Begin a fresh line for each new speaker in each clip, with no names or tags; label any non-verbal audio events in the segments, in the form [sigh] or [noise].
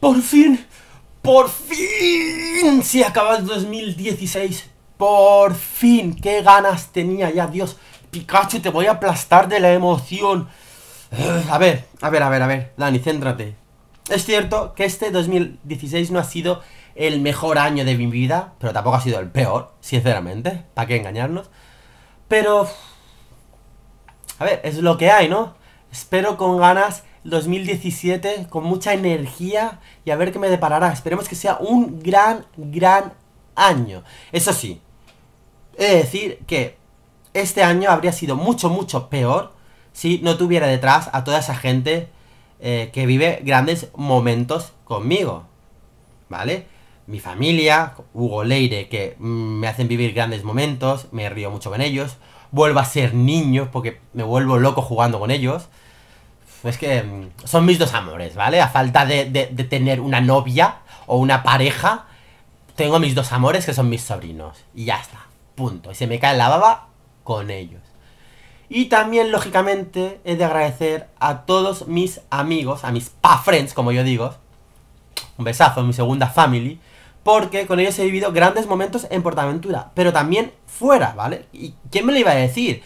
por fin! ¡Por fin! Se acaba el 2016. ¡Por fin! ¡Qué ganas tenía ya, Dios! Pikachu, te voy a aplastar de la emoción. Eh, a ver, a ver, a ver, a ver. Dani, céntrate. Es cierto que este 2016 no ha sido el mejor año de mi vida, pero tampoco ha sido el peor, sinceramente. ¿Para qué engañarnos? Pero... A ver, es lo que hay, ¿no? Espero con ganas 2017 con mucha energía y a ver qué me deparará. Esperemos que sea un gran, gran año. Eso sí, he de decir que este año habría sido mucho, mucho peor si no tuviera detrás a toda esa gente eh, que vive grandes momentos conmigo. ¿Vale? Mi familia, Hugo Leire, que mm, me hacen vivir grandes momentos, me río mucho con ellos, vuelvo a ser niño porque me vuelvo loco jugando con ellos. Es que mm, son mis dos amores, ¿vale? A falta de, tener una novia o una pareja, tengo mis dos amores que son mis sobrinos. Y ya está. Punto. Y se me cae la baba con ellos. Y también, lógicamente, he de agradecer a todos mis amigos, a mis pa friends, como yo digo. Un besazo, mi segunda family. Porque con ellos he vivido grandes momentos en Portaventura, pero también fuera, ¿vale? ¿Y quién me lo iba a decir?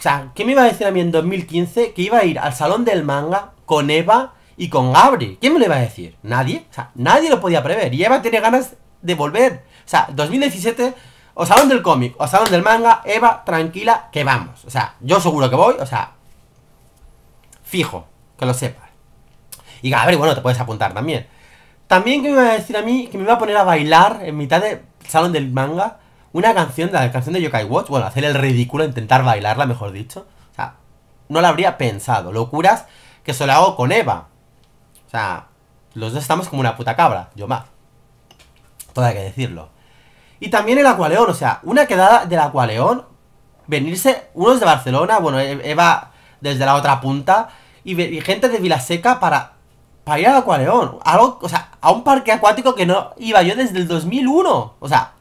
O sea, ¿qué me iba a decir a mí en 2015 que iba a ir al Salón del Manga con Eva y con Gabri? ¿Quién me lo iba a decir? Nadie. O sea, nadie lo podía prever. Y Eva tiene ganas de volver. O sea, 2017, o Salón del Cómic, o Salón del Manga, Eva, tranquila, que vamos. O sea, yo seguro que voy, o sea, fijo, que lo sepas. Y Gabri, bueno, te puedes apuntar también. También ¿qué me iba a decir a mí que me iba a poner a bailar en mitad del Salón del Manga una canción, de la canción de Yokai Watch, bueno, hacer el ridículo, intentar bailarla, mejor dicho. O sea, no la habría pensado. Locuras que solo hago con Eva. O sea, los dos estamos como una puta cabra, yo más. Todavía hay que decirlo. Y también el Acualeón, o sea, una quedada del Acualeón, venirse unos de Barcelona, bueno, e-, Eva desde la otra punta, y, gente de Vilaseca para, para ir al Acualeón. Algo, o sea, a un parque acuático que no iba yo desde el 2001. O sea,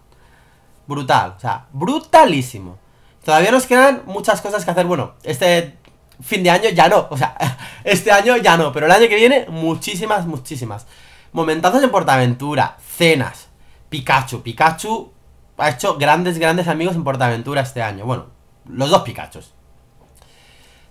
brutal, o sea, brutalísimo. Todavía nos quedan muchas cosas que hacer, bueno, este fin de año ya no, o sea, [laughs] este año ya no, pero el año que viene muchísimas, muchísimas. Momentazos en Portaventura, cenas, Pikachu, Pikachu ha hecho grandes, grandes amigos en Portaventura este año, bueno, los dos Pikachos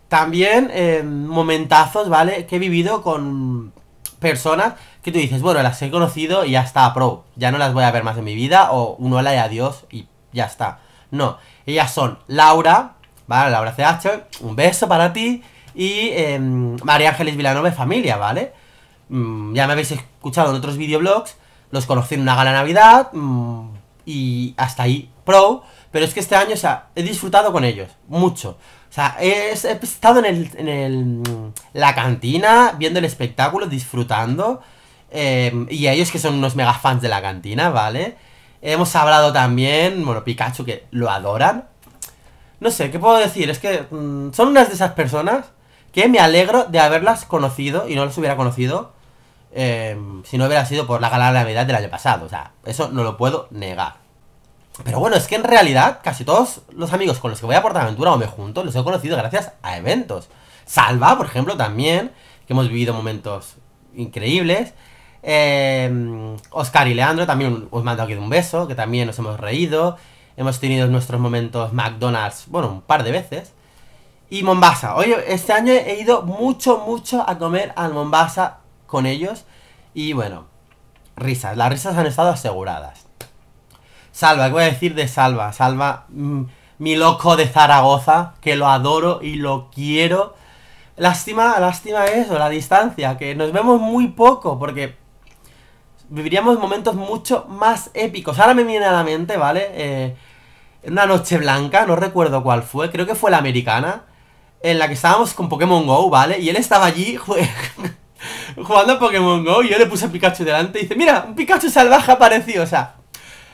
También eh, momentazos, ¿vale? Que he vivido con personas que tú dices, bueno, las he conocido y ya está, pro, ya no las voy a ver más en mi vida, o un hola y adiós y ya está. No, ellas son Laura, ¿vale? Laura CH, un beso para ti, y em, María Ángeles Villanueva familia, ¿vale? Mm, ya me habéis escuchado en otros videoblogs, los conocí en una gala Navidad, mm, y hasta ahí, pro, pero es que este año, o sea, he disfrutado con ellos, mucho. O sea, he, he estado en, el, en el, mm, la cantina, viendo el espectáculo, disfrutando. Em, y ellos que son unos mega fans de la cantina, ¿vale? Hemos hablado también, bueno, Pikachu que lo adoran. No sé, ¿qué puedo decir? Es que mm, son unas de esas personas que me alegro de haberlas conocido y no las hubiera conocido em, si no hubiera sido por la gala de Navidad del año pasado. O sea, eso no lo puedo negar. Pero bueno, es que en realidad casi todos los amigos con los que voy a Portaventura o me junto los he conocido gracias a eventos. Salva, por ejemplo, también, que hemos vivido momentos increíbles. Em, Oscar y Leandro, también os mando aquí un beso, que también nos hemos reído. Hemos tenido nuestros momentos McDonald's, bueno, un par de veces. Y Mombasa. Oye, este año he ido mucho, mucho a comer al Mombasa con ellos. Y bueno, risas. Las risas han estado aseguradas. Salva, voy a decir de Salva? Salva, mm, mi loco de Zaragoza, que lo adoro y lo quiero. Lástima, lástima eso, la distancia, que nos vemos muy poco, porque viviríamos momentos mucho más épicos. Ahora me viene a la mente, ¿vale? Eh, una noche blanca, no recuerdo cuál fue, creo que fue la americana, en la que estábamos con Pokémon Go, ¿vale? Y él estaba allí [laughs] jugando a Pokémon Go y yo le puse a Pikachu delante y dice, mira, un Pikachu salvaje apareció, o sea,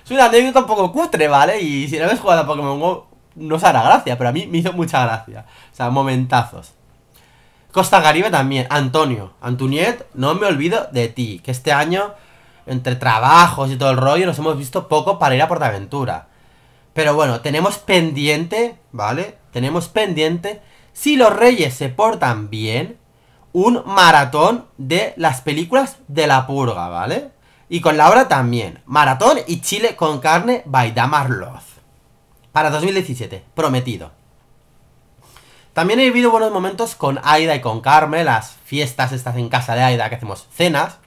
es un anécdota un poco cutre, ¿vale? Y si no habéis jugado a Pokémon Go, no os hará gracia, pero a mí me hizo mucha gracia, o sea, momentazos. Costa Caribe también, Antonio, Antoniet, no me olvido de ti, que este año entre trabajos y todo el rollo, nos hemos visto poco para ir a Portaventura. Pero bueno, tenemos pendiente, ¿vale? Tenemos pendiente, si los reyes se portan bien, un maratón de las películas de la purga, ¿vale? Y con la hora también. Maratón y Chile con carne by Loth. Para 2017, prometido. También he vivido buenos momentos con Aida y con Carmen, las fiestas estas en casa de Aida que hacemos cenas.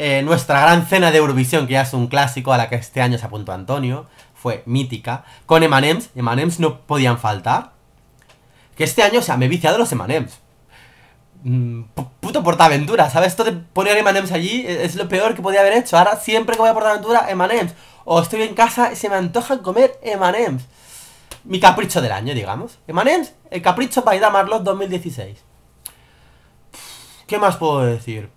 Eh, nuestra gran cena de Eurovisión, que ya es un clásico, a la que este año se apuntó Antonio, fue mítica, con Emanems, Emanems no podían faltar. Que este año, o sea, me he viciado los Emanems. Mm, puto Portaventura, ¿sabes? Esto de poner Emanems allí es lo peor que podía haber hecho. Ahora, siempre que voy a Portaventura, Emanems. O estoy en casa y se me antoja comer Emanems. Mi capricho del año, digamos. Emanems, el capricho para ir a Marlot 2016. ¿Qué más puedo decir?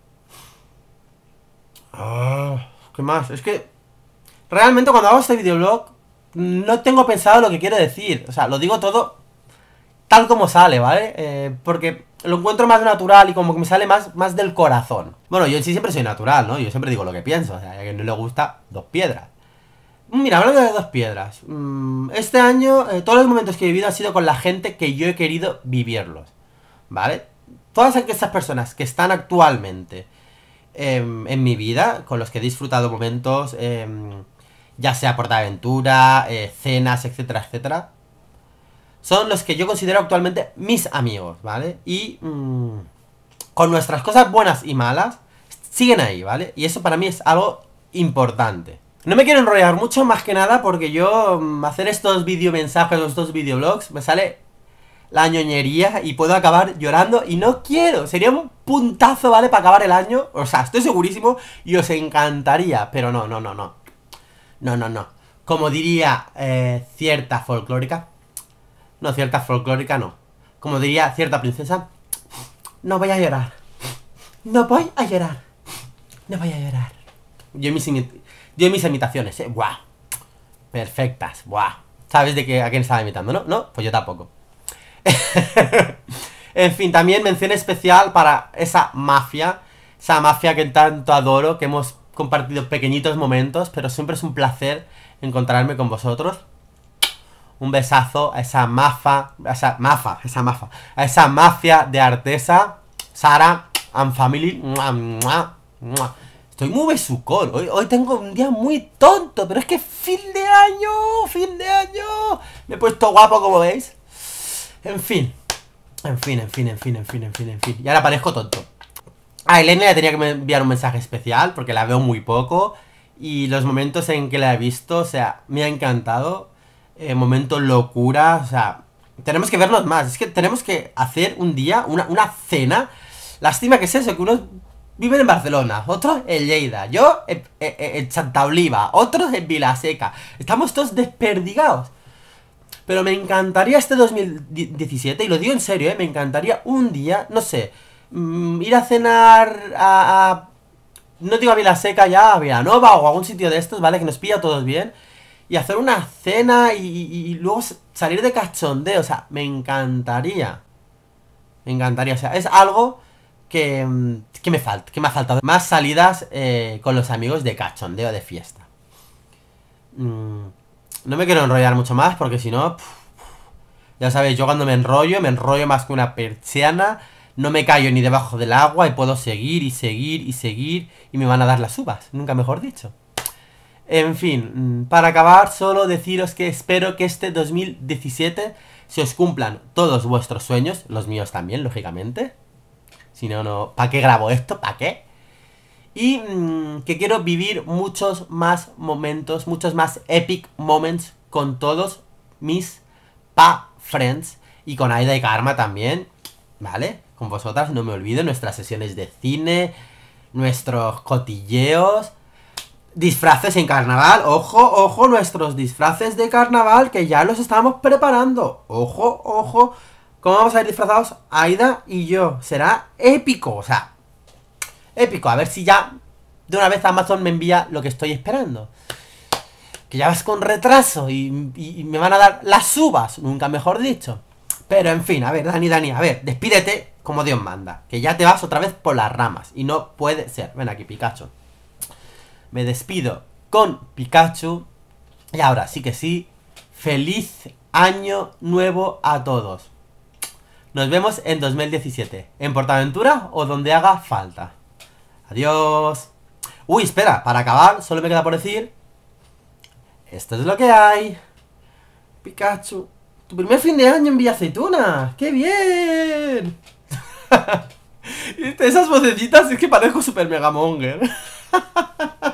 Ah, ¿Qué más? Es que realmente cuando hago este videoblog no tengo pensado lo que quiero decir. O sea, lo digo todo tal como sale, ¿vale? Eh, porque lo encuentro más natural y como que me sale más, más del corazón. Bueno, yo sí siempre soy natural, ¿no? Yo siempre digo lo que pienso. O sea, quien no le gusta dos piedras. Mira, hablando de dos piedras. Mm, este año, eh, todos los momentos que he vivido han sido con la gente que yo he querido vivirlos. ¿Vale? Todas aquellas personas que están actualmente Em, en, mi vida con los que he disfrutado momentos, em, ya sea portaventura, aventura eh, cenas, etcétera, etcétera, son los que yo considero actualmente mis amigos, ¿vale? Y mm, con nuestras cosas buenas y malas, siguen ahí, ¿vale? Y eso para mí es algo importante. No me quiero enrollar mucho, más que nada, porque yo mm, hacer estos mensajes o estos videoblogs me sale la ñoñería y puedo acabar llorando y no quiero. Sería un puntazo, ¿vale? Para acabar el año. O sea, estoy segurísimo y os encantaría. Pero no, no, no, no. No, no, no. Como diría eh, cierta folclórica. No, cierta folclórica no. Como diría cierta princesa. No voy a llorar. No voy a llorar. No voy a llorar. Yo en mis, yo imitaciones, eh. Perfectas. Buah. Sabes de qué a quién estaba imitando, ¿no? No, pues yo tampoco. [laughs] en fin, también mención especial para esa mafia, esa mafia que tanto adoro, que hemos compartido pequeñitos momentos, pero siempre es un placer encontrarme con vosotros. Un besazo a esa mafa, a esa mafa, a esa mafa, a esa mafia de Artesa, Sara and Family. Estoy muy besucor Hoy, hoy tengo un día muy tonto, pero es que fin de año, fin de año. Me he puesto guapo, como veis. En fin. En fin, en fin, en fin, en fin, en fin, en fin. Y ahora parezco tonto. A Elena le tenía que enviar un mensaje especial porque la veo muy poco. Y los momentos en que la he visto, o sea, me ha encantado. Momentos eh, momento locura, o sea, tenemos que vernos más. Es que tenemos que hacer un día, una, una cena. Lástima que es eso, que unos viven en Barcelona, otros en Lleida, yo eh, eh, en, Santa Oliva otros en Vilaseca. Estamos todos desperdigados. Pero me encantaría este 2017, y lo digo en serio, ¿eh? me encantaría un día, no sé, mm, ir a cenar a, no digo a seca ya, a Villanova o a algún sitio de estos, ¿vale? Que nos pilla a todos bien. Y hacer una cena y, luego salir de cachondeo. O sea, me encantaría. Me encantaría. O sea, es algo que, mm, que, me, falta, que me ha faltado. Más salidas eh, con los amigos de cachondeo, de fiesta. Mmm... No me quiero enrollar mucho más porque si no... ya sabéis, yo cuando me enrollo, me enrollo más que una persiana. No me callo ni debajo del agua y puedo seguir y seguir y seguir. Y me van a dar las uvas, nunca mejor dicho. En fin, mm, para acabar, solo deciros que espero que este 2017 se os cumplan todos vuestros sueños, los míos también, lógicamente. Si no, no... ¿Para qué grabo esto? ¿Para qué? y mm, que quiero vivir muchos más momentos, muchos más epic moments con todos mis pa friends y con Aida y Karma también, ¿vale? Con vosotras, no me olvido, nuestras sesiones de cine, nuestros cotilleos, disfraces en carnaval, ojo, ojo, nuestros disfraces de carnaval que ya los estamos preparando, ojo, ojo, ¿cómo vamos a ir disfrazados Aida y yo? Será épico, o sea, épico. A ver si ya de una vez Amazon me envía lo que estoy esperando. Que ya vas con retraso y, me van a dar las uvas, nunca mejor dicho. Pero en fin, a ver, Dani, Dani, a ver, despídete como Dios manda. Que ya te vas otra vez por las ramas. Y no puede ser. Ven aquí, Pikachu. Me despido con Pikachu. Y ahora sí que sí. Feliz año nuevo a todos. Nos vemos en 2017, en Portaventura o donde haga falta. Adiós. Uy, espera, para acabar solo me queda por decir... Esto es lo que hay. Pikachu. Tu primer fin de año en Villa Aceituna. ¡Qué bien! [laughs] Esas vocecitas es que parezco super mega monger. [laughs]